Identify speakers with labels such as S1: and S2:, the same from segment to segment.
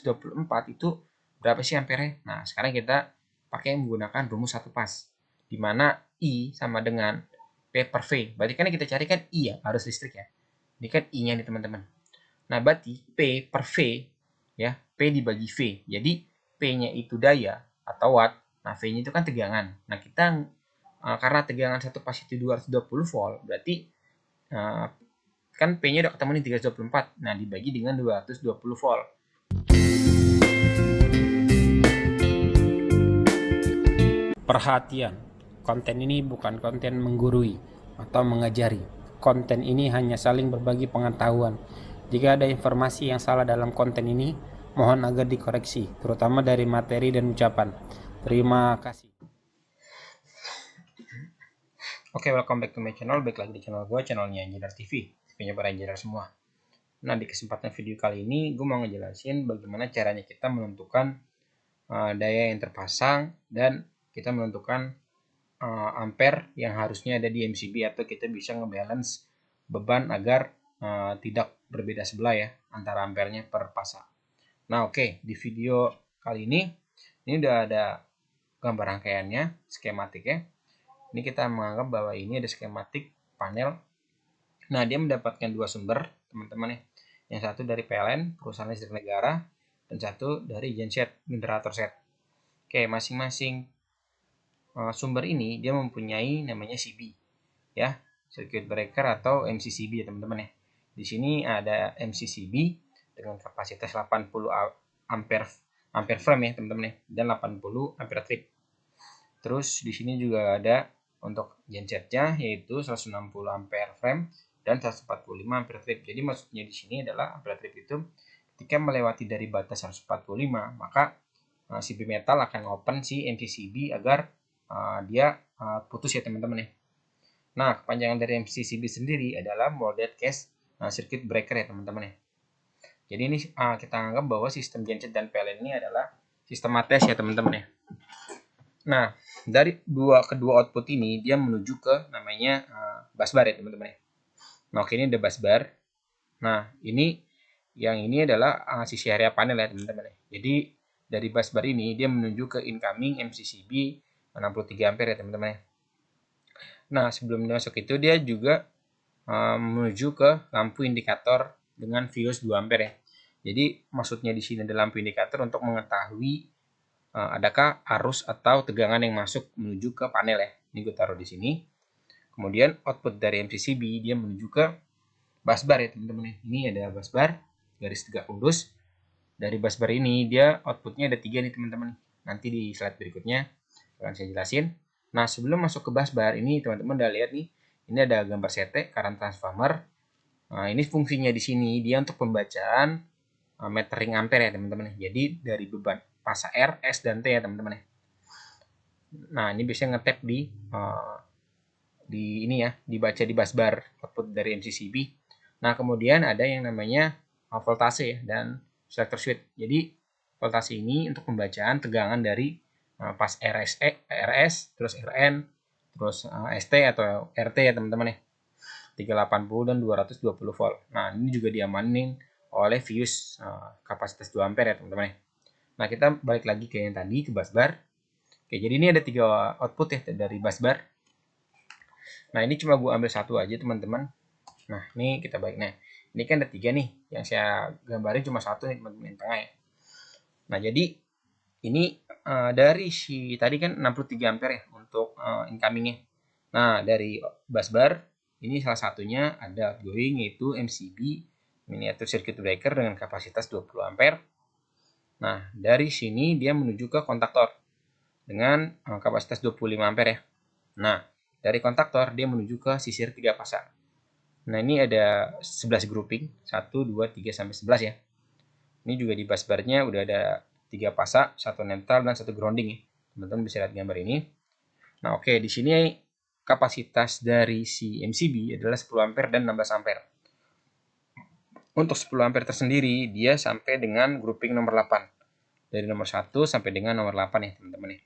S1: 124 itu berapa sih ampere? Nah, sekarang kita pakai menggunakan rumus satu pas. Di mana I sama dengan P per V. Berarti kan kita carikan I ya, harus listrik ya. Ini kan I-nya nih teman-teman. Nah, berarti P per V ya, P dibagi V. Jadi P-nya itu daya atau watt. Nah, V-nya itu kan tegangan. Nah, kita eh, karena tegangan satu pas itu 220 volt, berarti eh, kan P-nya udah ketemu nih 324. Nah, dibagi dengan 220 volt. perhatian. Konten ini bukan konten menggurui atau mengajari. Konten ini hanya saling berbagi pengetahuan. Jika ada informasi yang salah dalam konten ini, mohon agar dikoreksi, terutama dari materi dan ucapan. Terima kasih. Oke, okay, welcome back to my channel. Back lagi di channel gue, channelnya Engineer TV. Punya para engineer semua. Nah, di kesempatan video kali ini, gue mau ngejelasin bagaimana caranya kita menentukan eh, daya yang terpasang dan kita menentukan uh, ampere yang harusnya ada di MCB atau kita bisa ngebalance beban agar uh, tidak berbeda sebelah ya antara ampernya per pasang. Nah oke okay, di video kali ini ini udah ada gambar rangkaiannya skematik ya. Ini kita menganggap bahwa ini ada skematik panel. Nah dia mendapatkan dua sumber teman-teman ya. Yang satu dari PLN perusahaan listrik negara dan satu dari genset generator set. Oke masing-masing Eh, sumber ini dia mempunyai namanya CB ya circuit breaker atau MCCB ya teman-teman ya di sini ada MCCB dengan kapasitas 80 ampere ampere frame ya teman-teman ya dan 80 ampere trip terus di sini juga ada untuk gensetnya yaitu 160 ampere frame dan 145 ampere trip jadi maksudnya di sini adalah ampere trip itu ketika melewati dari batas 145 maka eh, CB metal akan open si MCCB agar Ah, dia uh, putus ya teman-teman ya. Nah, kepanjangan dari MCCB sendiri adalah molded case uh, circuit breaker ya teman-teman ya. Jadi ini uh, kita anggap bahwa sistem genset dan PLN ini adalah sistem ATS ya teman-teman ya. Nah, dari dua kedua output ini dia menuju ke namanya uh, busbar ya teman-teman ya. Nah, oke ini ada bar. Nah, ini yang ini adalah uh, sisi area panel ya teman-teman ya. Jadi dari bar ini dia menuju ke incoming MCCB 63 ampere ya teman-teman ya. Nah sebelum masuk itu dia juga um, menuju ke lampu indikator dengan Vios 2 ampere ya. Jadi maksudnya di sini ada lampu indikator untuk mengetahui uh, adakah arus atau tegangan yang masuk menuju ke panel ya. Ini gue taruh di sini. Kemudian output dari MCCB dia menuju ke busbar ya teman-teman. ya. Ini ada busbar garis tegak lurus. Dari busbar ini dia outputnya ada tiga nih teman-teman. Nanti di slide berikutnya akan saya jelasin. Nah, sebelum masuk ke bus bar ini, teman-teman udah lihat nih, ini ada gambar CT, current transformer. Nah, ini fungsinya di sini, dia untuk pembacaan eh, metering ampere ya, teman-teman. Ya. Jadi, dari beban massa R, S, dan T ya, teman-teman. Ya. Nah, ini biasanya ngetep di eh, di ini ya, dibaca di bus bar output dari MCCB. Nah, kemudian ada yang namanya eh, voltase ya, dan selector switch. Jadi, voltase ini untuk pembacaan tegangan dari Eh, pas RS, e, RS, terus RN, terus eh, ST atau RT ya teman-teman ya. 380 dan 220 volt. Nah, ini juga diamanin oleh fuse eh, kapasitas 2 ampere ya teman-teman ya. Nah, kita balik lagi ke yang tadi, ke busbar. Oke, jadi ini ada tiga output ya dari busbar. Nah, ini cuma gue ambil satu aja teman-teman. Nah, ini kita balik. Nah, ini kan ada tiga nih. Yang saya gambarin cuma satu nih teman-teman yang tengah ya. Nah, jadi ini uh, dari si tadi kan 63 ampere ya untuk uh, incomingnya nah dari busbar ini salah satunya ada going yaitu MCB miniatur circuit breaker dengan kapasitas 20 ampere nah dari sini dia menuju ke kontaktor dengan uh, kapasitas 25 ampere ya nah dari kontaktor dia menuju ke sisir tiga pasar. Nah, ini ada 11 grouping, 1 2 3 sampai 11 ya. Ini juga di busbarnya udah ada tiga pasak, satu netral dan satu grounding ya. Teman-teman bisa lihat gambar ini. Nah, oke okay, di sini kapasitas dari si MCB adalah 10 ampere dan 16 ampere. Untuk 10 ampere tersendiri dia sampai dengan grouping nomor 8. Dari nomor 1 sampai dengan nomor 8 ya, teman-teman ya.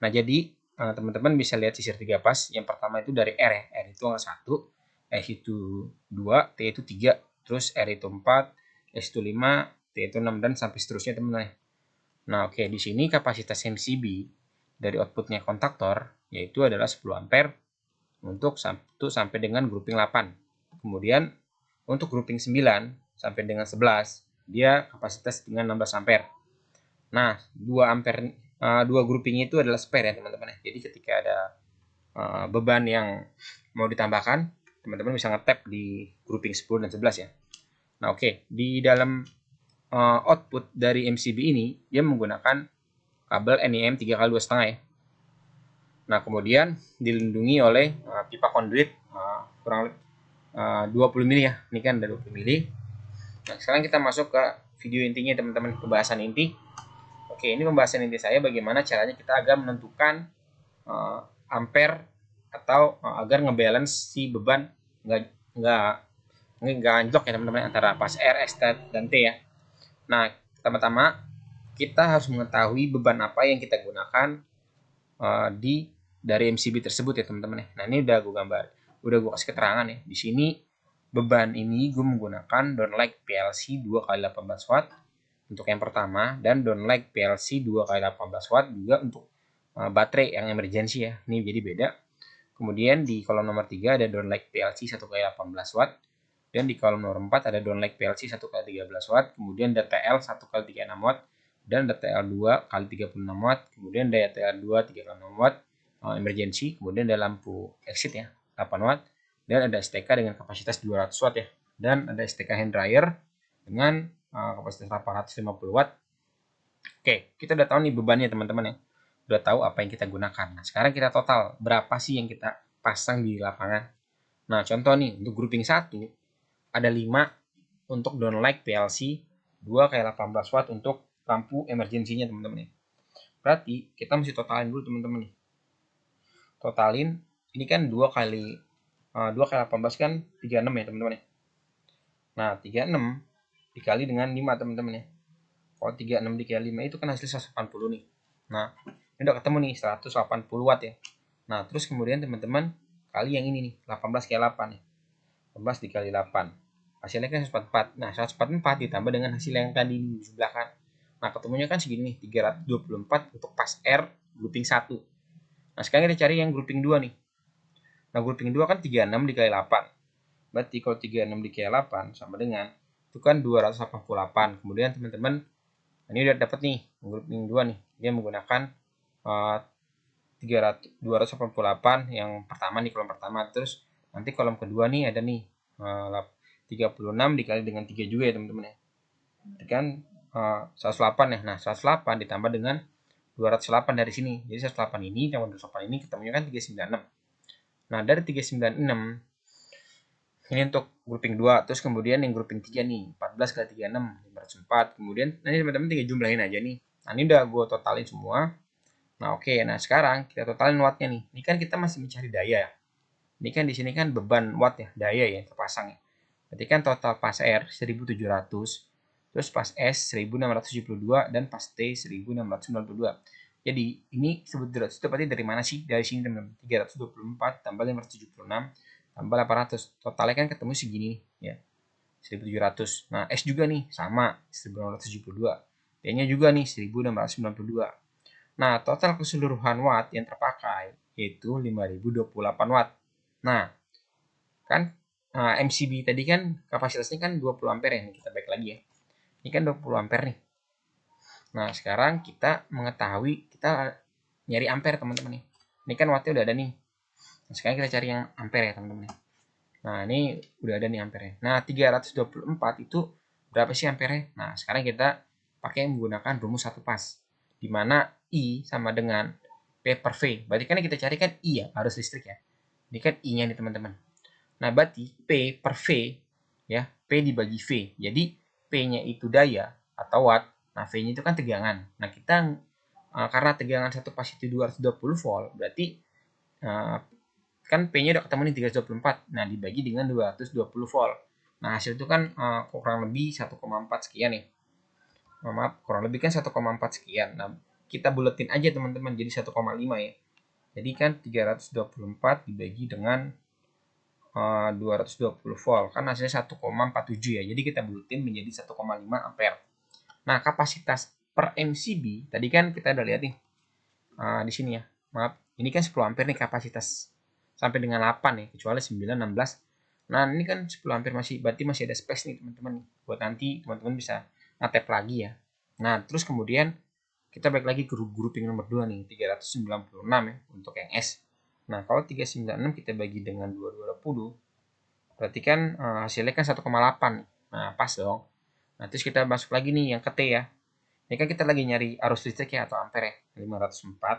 S1: Nah, jadi eh, teman-teman bisa lihat sisir tiga pas. Yang pertama itu dari R ya. R itu angka 1, S itu 2, T itu 3, terus R itu 4, S itu 5, yaitu 6 dan sampai seterusnya teman-teman. Ya. Nah, oke, okay, di sini kapasitas MCB dari outputnya kontaktor yaitu adalah 10 ampere untuk satu sampai dengan grouping 8. Kemudian untuk grouping 9 sampai dengan 11 dia kapasitas dengan 16 ampere. Nah, 2 ampere uh, dua grouping itu adalah spare ya teman-teman. Ya. Jadi ketika ada uh, beban yang mau ditambahkan, teman-teman bisa ngetap di grouping 10 dan 11 ya. Nah, oke, okay. di dalam uh, output dari MCB ini dia menggunakan kabel NEM 3 x setengah ya. Nah, kemudian dilindungi oleh uh, pipa konduit uh, eh, kurang uh, 20 mili ya. Ini kan ada 20 mili. Nah, sekarang kita masuk ke video intinya teman-teman pembahasan inti. Oke, ini pembahasan inti saya bagaimana caranya kita agar menentukan uh, ampere atau uh, agar ngebalance si beban nggak nggak nggak anjlok ya teman-teman antara pas R, T dan T ya. Nah, pertama-tama kita harus mengetahui beban apa yang kita gunakan uh, di dari MCB tersebut ya teman-teman ya. Nah ini udah gue gambar, udah gue kasih keterangan ya. Di sini beban ini gue menggunakan downlight PLC 2 kali 18 watt untuk yang pertama dan downlight PLC 2 kali 18 watt juga untuk uh, baterai yang emergency ya. Ini jadi beda. Kemudian di kolom nomor 3 ada downlight PLC 1 kali 18 watt dan di kolom nomor 4 ada downlight PLC 1x13 Watt, kemudian DTL 1x36 Watt, dan DTL 2 kali 36 Watt, kemudian daya TL 2 36 Watt, uh, emergency, kemudian ada lampu exit ya, 8 Watt, dan ada STK dengan kapasitas 200 Watt ya, dan ada STK hand dryer dengan uh, kapasitas 850 Watt. Oke, kita udah tahu nih bebannya teman-teman ya, udah tahu apa yang kita gunakan. Nah, sekarang kita total, berapa sih yang kita pasang di lapangan? Nah, contoh nih, untuk grouping 1, ada 5 untuk downlight PLC, 2 kayak 18 watt untuk lampu emergensinya teman-teman ya. Berarti kita mesti totalin dulu teman-teman nih. Totalin ini kan 2 kali 2 kali 18 kan 36 ya teman-teman ya. Nah, 36 dikali dengan 5 teman-teman ya. Kalau 36 dikali 5 itu kan hasil 180 nih. Nah, ini udah ketemu nih 180 watt ya. Nah, terus kemudian teman-teman kali yang ini nih 18 kali 8 ya. 11 dikali 8 hasilnya kan 144 nah 144 ditambah dengan hasil yang tadi di sebelah kan nah ketemunya kan segini nih 324 untuk pas R grouping 1 nah sekarang kita cari yang grouping 2 nih nah grouping 2 kan 36 dikali 8 berarti kalau 36 dikali 8 sama dengan itu kan 288 kemudian teman-teman nah ini udah dapat nih grouping 2 nih dia menggunakan uh, 300, 288 yang pertama di kolom pertama terus nanti kolom kedua nih ada nih 36 eh, dikali dengan 3 juga ya teman-teman ya kan 108 eh, ya nah 108 ditambah dengan 208 dari sini jadi 108 ini tambah 208 ini ketemunya kan 396 nah dari 396 ini untuk grouping 2 terus kemudian yang grouping 3 nih 14 kali 36 504 kemudian nanti teman-teman tinggal jumlahin aja nih nah ini udah gue totalin semua nah oke okay. nah sekarang kita totalin wattnya nih ini kan kita masih mencari daya ya ini kan di sini kan beban watt ya, daya ya terpasang ya. Berarti kan total pas R 1700, terus pas S 1672 dan pas T 1692. Jadi ini sebut itu berarti dari mana sih? Dari sini teman-teman. 324 tambah 576 tambah 800. Totalnya kan ketemu segini nih ya. 1700. Nah, S juga nih sama 1672. T-nya juga nih 1692. Nah, total keseluruhan watt yang terpakai yaitu 5028 watt. Nah, kan eh, MCB tadi kan kapasitasnya kan 20 ampere ya. Ini kita balik lagi ya. Ini kan 20 ampere nih. Nah, sekarang kita mengetahui kita nyari ampere teman-teman nih. Ini kan wattnya udah ada nih. Nah, sekarang kita cari yang ampere ya teman-teman. nih Nah, ini udah ada nih ampere. Nah, 324 itu berapa sih ampere? Nah, sekarang kita pakai menggunakan rumus satu pas. Dimana I sama dengan P per V. Berarti kan kita carikan I ya, harus listrik ya. Ini kan I-nya nih teman-teman. Nah, berarti P per V, ya, P dibagi V. Jadi, P-nya itu daya atau watt, nah V-nya itu kan tegangan. Nah, kita eh, karena tegangan satu pas itu 220 volt, berarti eh, kan P-nya udah ketemu nih 324. Nah, dibagi dengan 220 volt. Nah, hasil itu kan eh, kurang lebih 1,4 sekian nih. Maaf, kurang lebih kan 1,4 sekian. Nah, kita buletin aja teman-teman jadi 1,5 ya. Jadi kan 324 dibagi dengan eh, uh, 220 volt. Kan hasilnya 1,47 ya. Jadi kita bulutin menjadi 1,5 ampere. Nah, kapasitas per MCB, tadi kan kita udah lihat nih. Uh, di sini ya. Maaf, ini kan 10 ampere nih kapasitas. Sampai dengan 8 nih, ya, kecuali 9, 16. Nah, ini kan 10 ampere masih, berarti masih ada space nih teman-teman. Buat nanti teman-teman bisa ngetep lagi ya. Nah, terus kemudian kita balik lagi ke grouping nomor 2 nih 396 ya untuk yang S nah kalau 396 kita bagi dengan 220 berarti kan uh, hasilnya kan 1,8 nah pas dong nah terus kita masuk lagi nih yang ke T ya ini kan kita lagi nyari arus listrik ya atau ampere ya 504 uh,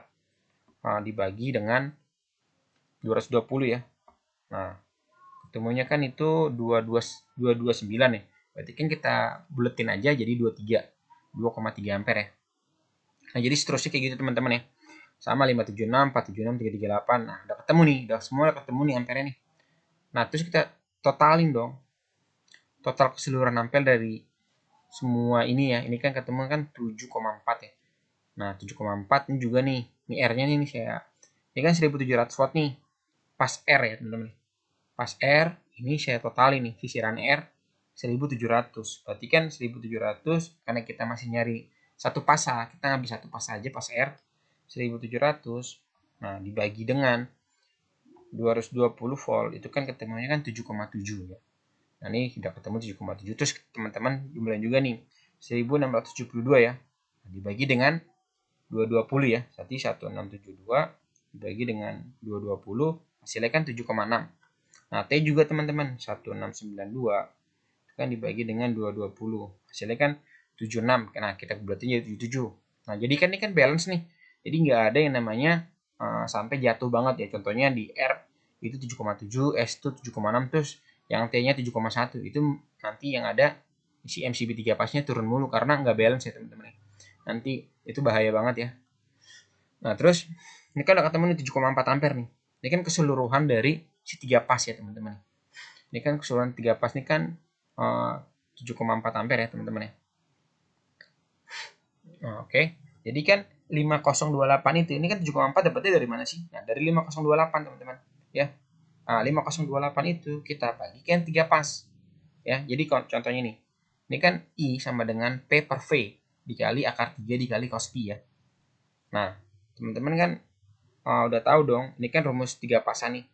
S1: nah, dibagi dengan 220 ya nah ketemunya kan itu 229 ya berarti kan kita buletin aja jadi 23 2,3 ampere ya Nah, jadi seterusnya kayak gitu teman-teman ya. Sama 576, 476, 338. Nah, udah ketemu nih, udah semua udah ketemu nih ampere nih. Nah, terus kita totalin dong. Total keseluruhan ampere dari semua ini ya. Ini kan ketemu kan 7,4 ya. Nah, 7,4 ini juga nih. Ini R-nya nih, nih saya. Ini kan 1700 watt nih. Pas R ya, teman-teman. Pas R, ini saya totalin nih sisiran R 1700. Berarti kan 1700 karena kita masih nyari satu pasa kita ngambil satu pasa aja pas R 1700 nah dibagi dengan 220 volt itu kan ketemunya kan 7,7 ya nah ini sudah ketemu 7,7 terus teman-teman jumlahnya juga nih 1672 ya nah, dibagi dengan 220 ya berarti 1672 dibagi dengan 220 hasilnya kan 7,6 nah T juga teman-teman 1692 kan dibagi dengan 220 hasilnya kan 76 karena nah, kita berarti jadi 77 nah jadi kan ini kan balance nih jadi nggak ada yang namanya uh, sampai jatuh banget ya contohnya di R itu 7,7 S itu 7,6 terus yang T-nya 7,1 itu nanti yang ada si MCB 3 pasnya turun mulu karena nggak balance ya teman-teman ya. nanti itu bahaya banget ya nah terus ini kan udah ketemu nih 7,4 ampere nih ini kan keseluruhan dari si 3 pas ya teman-teman ya. ini kan keseluruhan 3 pas ini kan eh, uh, 7,4 ampere ya teman-teman ya Nah, oke. Okay. Jadi kan 5028 itu ini kan 7,4 dapatnya dari mana sih? Nah, dari 5028, teman-teman, ya. Nah, 5028 itu kita bagikan 3 pas. Ya, jadi contohnya ini, Ini kan I sama dengan P per V dikali akar 3 dikali cos Pi ya. Nah, teman-teman kan oh, udah tahu dong, ini kan rumus 3 pasan nih.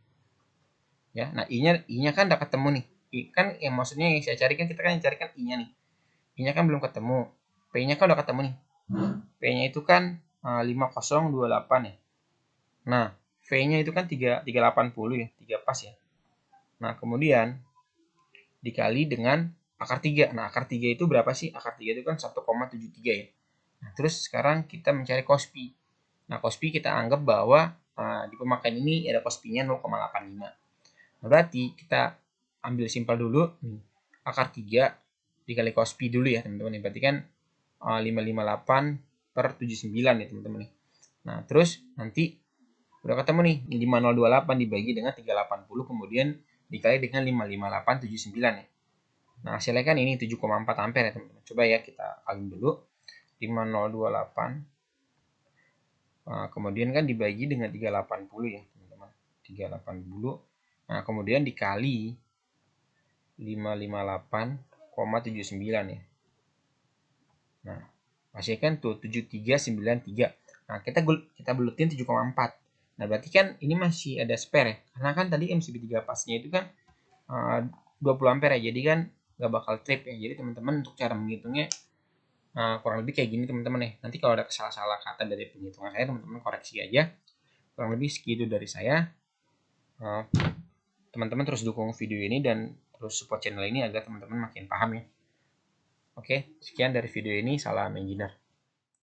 S1: Ya, nah I-nya I-nya kan udah ketemu nih. I kan yang maksudnya yang saya carikan kita kan yang carikan I-nya nih. I-nya kan belum ketemu. P-nya kan udah ketemu nih. P-nya itu kan 5028 eh, ya. Nah, V-nya itu kan 3, 380 ya, 3 pas ya. Nah, kemudian dikali dengan akar 3. Nah, akar 3 itu berapa sih? Akar 3 itu kan 1,73 ya. Nah, terus sekarang kita mencari cos P. Nah, cos P kita anggap bahwa uh, di pemakaian ini ada cos P-nya 0,85. Nah, berarti kita ambil simpel dulu. Akar 3 dikali cos P dulu ya, teman-teman. Berarti kan 558 eh, per 79 ya teman-teman nih. Nah terus nanti udah ketemu nih 5028 dibagi dengan 380 kemudian dikali dengan 55879 ya. Nah hasilnya kan ini 7,4 ampere ya teman-teman. Coba ya kita kalikan dulu 5028 Nah, eh, kemudian kan dibagi dengan 380 ya teman-teman 380 nah kemudian dikali 558,79 ya Nah, masih kan tuh 7393. Nah, kita kita belutin 7,4. Nah, berarti kan ini masih ada spare ya. Karena kan tadi MCB3 pasnya itu kan eh, uh, 20 ampere ya. Jadi kan nggak bakal trip ya. Jadi teman-teman untuk cara menghitungnya uh, kurang lebih kayak gini teman-teman ya. Nanti kalau ada kesalahan-salah kata dari penghitungan saya teman-teman koreksi aja. Kurang lebih segitu dari saya. uh, eh, teman -teman terus dukung video ini dan terus support channel ini agar teman-teman makin paham ya. Oke, sekian dari video ini. Salam engineer.